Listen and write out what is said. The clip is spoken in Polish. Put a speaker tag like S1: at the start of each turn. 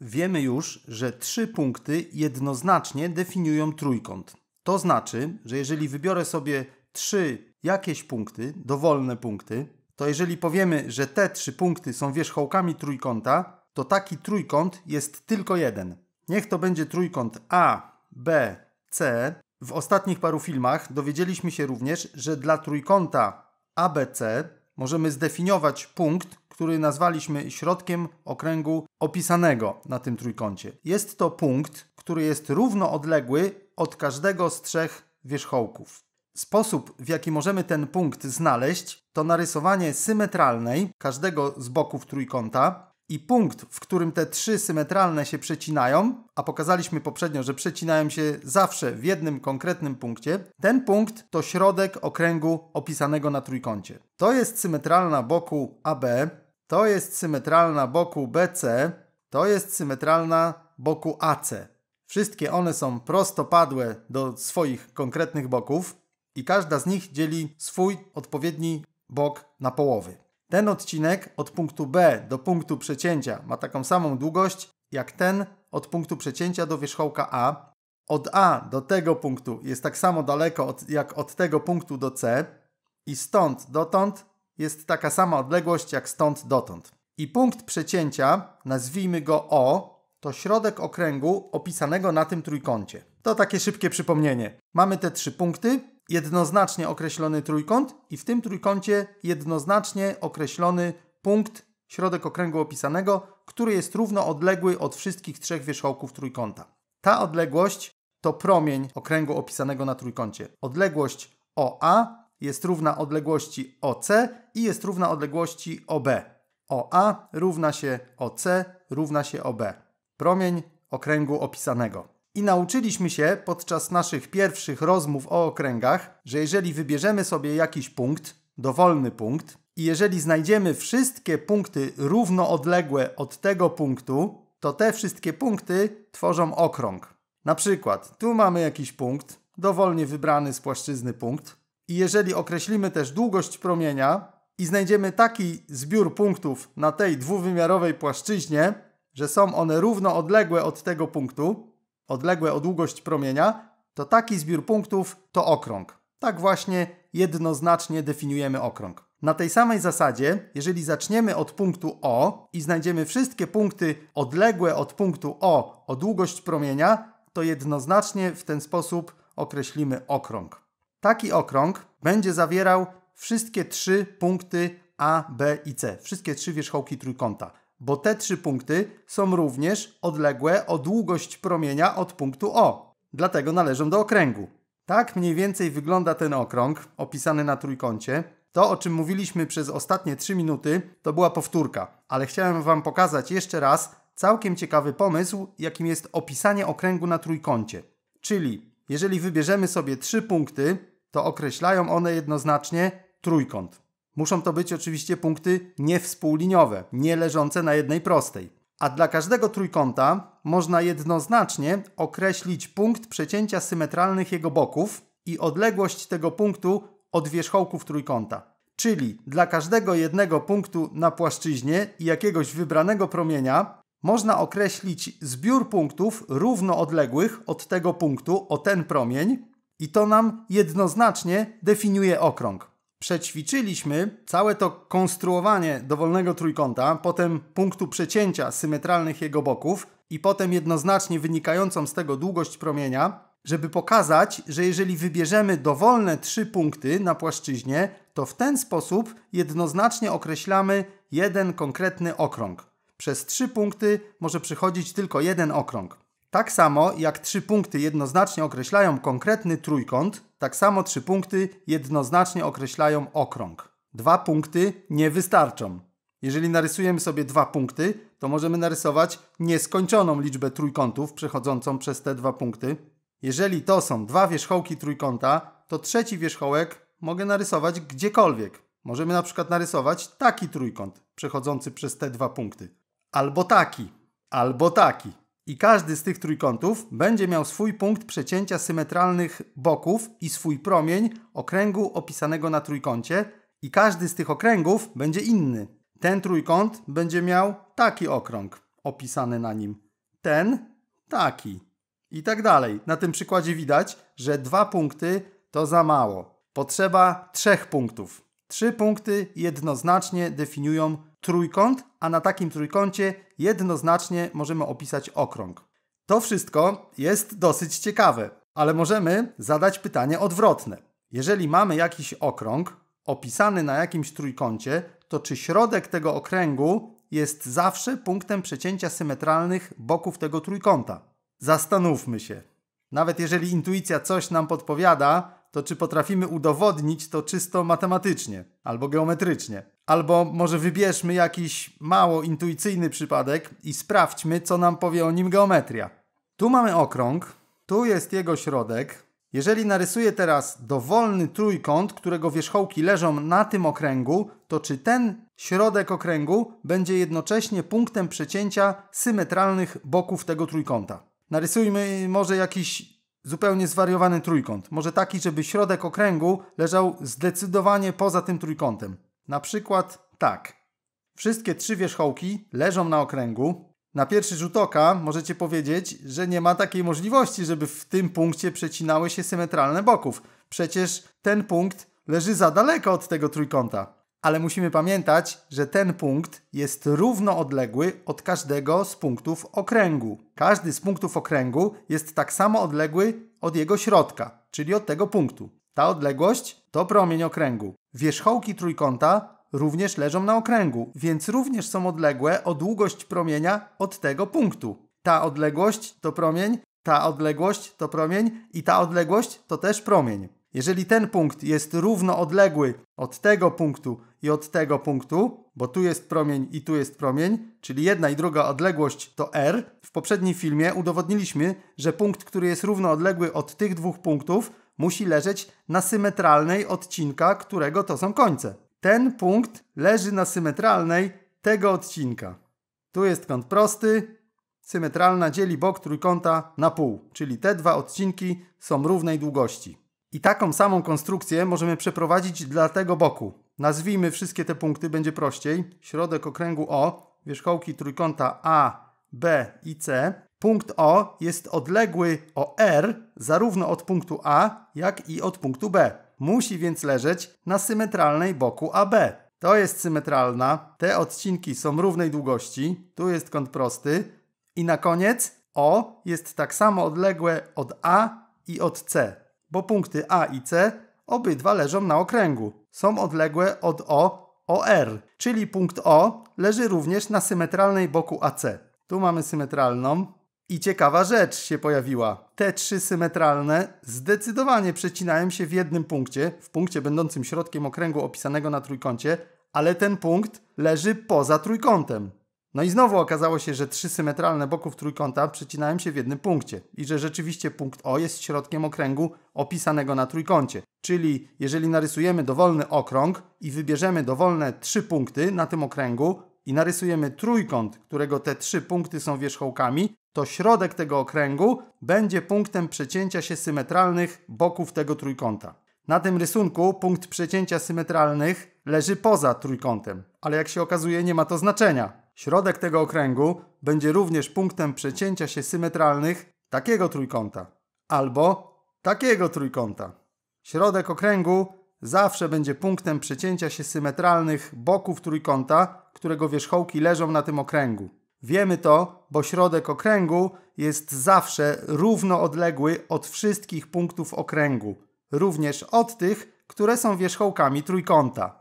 S1: Wiemy już, że trzy punkty jednoznacznie definiują trójkąt. To znaczy, że jeżeli wybiorę sobie trzy jakieś punkty, dowolne punkty, to jeżeli powiemy, że te trzy punkty są wierzchołkami trójkąta, to taki trójkąt jest tylko jeden. Niech to będzie trójkąt A, B, C. W ostatnich paru filmach dowiedzieliśmy się również, że dla trójkąta ABC możemy zdefiniować punkt, który nazwaliśmy środkiem okręgu opisanego na tym trójkącie. Jest to punkt, który jest równo odległy od każdego z trzech wierzchołków. Sposób, w jaki możemy ten punkt znaleźć, to narysowanie symetralnej każdego z boków trójkąta i punkt, w którym te trzy symetralne się przecinają, a pokazaliśmy poprzednio, że przecinają się zawsze w jednym konkretnym punkcie, ten punkt to środek okręgu opisanego na trójkącie. To jest symetralna boku AB, to jest symetralna boku BC, to jest symetralna boku AC. Wszystkie one są prostopadłe do swoich konkretnych boków i każda z nich dzieli swój odpowiedni bok na połowy. Ten odcinek od punktu B do punktu przecięcia ma taką samą długość jak ten od punktu przecięcia do wierzchołka A. Od A do tego punktu jest tak samo daleko od, jak od tego punktu do C. I stąd dotąd jest taka sama odległość jak stąd dotąd. I punkt przecięcia, nazwijmy go O, to środek okręgu opisanego na tym trójkącie. To takie szybkie przypomnienie. Mamy te trzy punkty, jednoznacznie określony trójkąt i w tym trójkącie jednoznacznie określony punkt, środek okręgu opisanego, który jest równo odległy od wszystkich trzech wierzchołków trójkąta. Ta odległość to promień okręgu opisanego na trójkącie. Odległość OA jest równa odległości OC i jest równa odległości OB. OA równa się OC równa się OB. Promień okręgu opisanego. I nauczyliśmy się podczas naszych pierwszych rozmów o okręgach, że jeżeli wybierzemy sobie jakiś punkt, dowolny punkt, i jeżeli znajdziemy wszystkie punkty równo odległe od tego punktu, to te wszystkie punkty tworzą okrąg. Na przykład, tu mamy jakiś punkt, dowolnie wybrany z płaszczyzny punkt, i jeżeli określimy też długość promienia i znajdziemy taki zbiór punktów na tej dwuwymiarowej płaszczyźnie, że są one równo odległe od tego punktu, odległe o długość promienia, to taki zbiór punktów to okrąg. Tak właśnie jednoznacznie definiujemy okrąg. Na tej samej zasadzie, jeżeli zaczniemy od punktu O i znajdziemy wszystkie punkty odległe od punktu O o długość promienia, to jednoznacznie w ten sposób określimy okrąg. Taki okrąg będzie zawierał wszystkie trzy punkty A, B i C, wszystkie trzy wierzchołki trójkąta bo te trzy punkty są również odległe o długość promienia od punktu O, dlatego należą do okręgu. Tak mniej więcej wygląda ten okrąg opisany na trójkącie. To, o czym mówiliśmy przez ostatnie 3 minuty, to była powtórka, ale chciałem Wam pokazać jeszcze raz całkiem ciekawy pomysł, jakim jest opisanie okręgu na trójkącie. Czyli, jeżeli wybierzemy sobie trzy punkty, to określają one jednoznacznie trójkąt. Muszą to być oczywiście punkty niewspółliniowe, nie leżące na jednej prostej. A dla każdego trójkąta można jednoznacznie określić punkt przecięcia symetralnych jego boków i odległość tego punktu od wierzchołków trójkąta. Czyli dla każdego jednego punktu na płaszczyźnie i jakiegoś wybranego promienia można określić zbiór punktów równo odległych od tego punktu o ten promień i to nam jednoznacznie definiuje okrąg przećwiczyliśmy całe to konstruowanie dowolnego trójkąta, potem punktu przecięcia symetralnych jego boków i potem jednoznacznie wynikającą z tego długość promienia, żeby pokazać, że jeżeli wybierzemy dowolne trzy punkty na płaszczyźnie, to w ten sposób jednoznacznie określamy jeden konkretny okrąg. Przez trzy punkty może przychodzić tylko jeden okrąg. Tak samo jak trzy punkty jednoznacznie określają konkretny trójkąt, tak samo trzy punkty jednoznacznie określają okrąg. Dwa punkty nie wystarczą. Jeżeli narysujemy sobie dwa punkty, to możemy narysować nieskończoną liczbę trójkątów przechodzącą przez te dwa punkty. Jeżeli to są dwa wierzchołki trójkąta, to trzeci wierzchołek mogę narysować gdziekolwiek. Możemy na przykład narysować taki trójkąt przechodzący przez te dwa punkty. Albo taki, albo taki i każdy z tych trójkątów będzie miał swój punkt przecięcia symetralnych boków i swój promień okręgu opisanego na trójkącie i każdy z tych okręgów będzie inny. Ten trójkąt będzie miał taki okrąg opisany na nim, ten taki i tak dalej. Na tym przykładzie widać, że dwa punkty to za mało. Potrzeba trzech punktów. Trzy punkty jednoznacznie definiują trójkąt, a na takim trójkącie jednoznacznie możemy opisać okrąg. To wszystko jest dosyć ciekawe, ale możemy zadać pytanie odwrotne. Jeżeli mamy jakiś okrąg opisany na jakimś trójkącie, to czy środek tego okręgu jest zawsze punktem przecięcia symetralnych boków tego trójkąta? Zastanówmy się. Nawet jeżeli intuicja coś nam podpowiada, to czy potrafimy udowodnić to czysto matematycznie albo geometrycznie? Albo może wybierzmy jakiś mało intuicyjny przypadek i sprawdźmy, co nam powie o nim geometria. Tu mamy okrąg, tu jest jego środek. Jeżeli narysuję teraz dowolny trójkąt, którego wierzchołki leżą na tym okręgu, to czy ten środek okręgu będzie jednocześnie punktem przecięcia symetralnych boków tego trójkąta? Narysujmy może jakiś zupełnie zwariowany trójkąt. Może taki, żeby środek okręgu leżał zdecydowanie poza tym trójkątem. Na przykład tak. Wszystkie trzy wierzchołki leżą na okręgu. Na pierwszy rzut oka możecie powiedzieć, że nie ma takiej możliwości, żeby w tym punkcie przecinały się symetralne boków. Przecież ten punkt leży za daleko od tego trójkąta. Ale musimy pamiętać, że ten punkt jest równo odległy od każdego z punktów okręgu. Każdy z punktów okręgu jest tak samo odległy od jego środka, czyli od tego punktu. Ta odległość to promień okręgu. Wierzchołki trójkąta również leżą na okręgu, więc również są odległe o długość promienia od tego punktu. Ta odległość to promień, ta odległość to promień i ta odległość to też promień. Jeżeli ten punkt jest równo odległy od tego punktu i od tego punktu, bo tu jest promień i tu jest promień, czyli jedna i druga odległość to r, w poprzednim filmie udowodniliśmy, że punkt, który jest równo odległy od tych dwóch punktów, musi leżeć na symetralnej odcinka, którego to są końce. Ten punkt leży na symetralnej tego odcinka. Tu jest kąt prosty, symetralna dzieli bok trójkąta na pół, czyli te dwa odcinki są równej długości. I taką samą konstrukcję możemy przeprowadzić dla tego boku. Nazwijmy wszystkie te punkty, będzie prościej. Środek okręgu O, wierzchołki trójkąta A, B i C Punkt O jest odległy o R zarówno od punktu A, jak i od punktu B. Musi więc leżeć na symetralnej boku AB. To jest symetralna, te odcinki są równej długości, tu jest kąt prosty. I na koniec O jest tak samo odległe od A i od C, bo punkty A i C obydwa leżą na okręgu. Są odległe od O o R, czyli punkt O leży również na symetralnej boku AC. Tu mamy symetralną, i ciekawa rzecz się pojawiła. Te trzy symetralne zdecydowanie przecinają się w jednym punkcie, w punkcie będącym środkiem okręgu opisanego na trójkącie, ale ten punkt leży poza trójkątem. No i znowu okazało się, że trzy symetralne boków trójkąta przecinają się w jednym punkcie i że rzeczywiście punkt O jest środkiem okręgu opisanego na trójkącie. Czyli jeżeli narysujemy dowolny okrąg i wybierzemy dowolne trzy punkty na tym okręgu, i narysujemy trójkąt, którego te trzy punkty są wierzchołkami, to środek tego okręgu będzie punktem przecięcia się symetralnych boków tego trójkąta. Na tym rysunku punkt przecięcia symetralnych leży poza trójkątem, ale jak się okazuje nie ma to znaczenia. Środek tego okręgu będzie również punktem przecięcia się symetralnych takiego trójkąta albo takiego trójkąta. Środek okręgu zawsze będzie punktem przecięcia się symetralnych boków trójkąta, którego wierzchołki leżą na tym okręgu. Wiemy to, bo środek okręgu jest zawsze równo odległy od wszystkich punktów okręgu, również od tych, które są wierzchołkami trójkąta.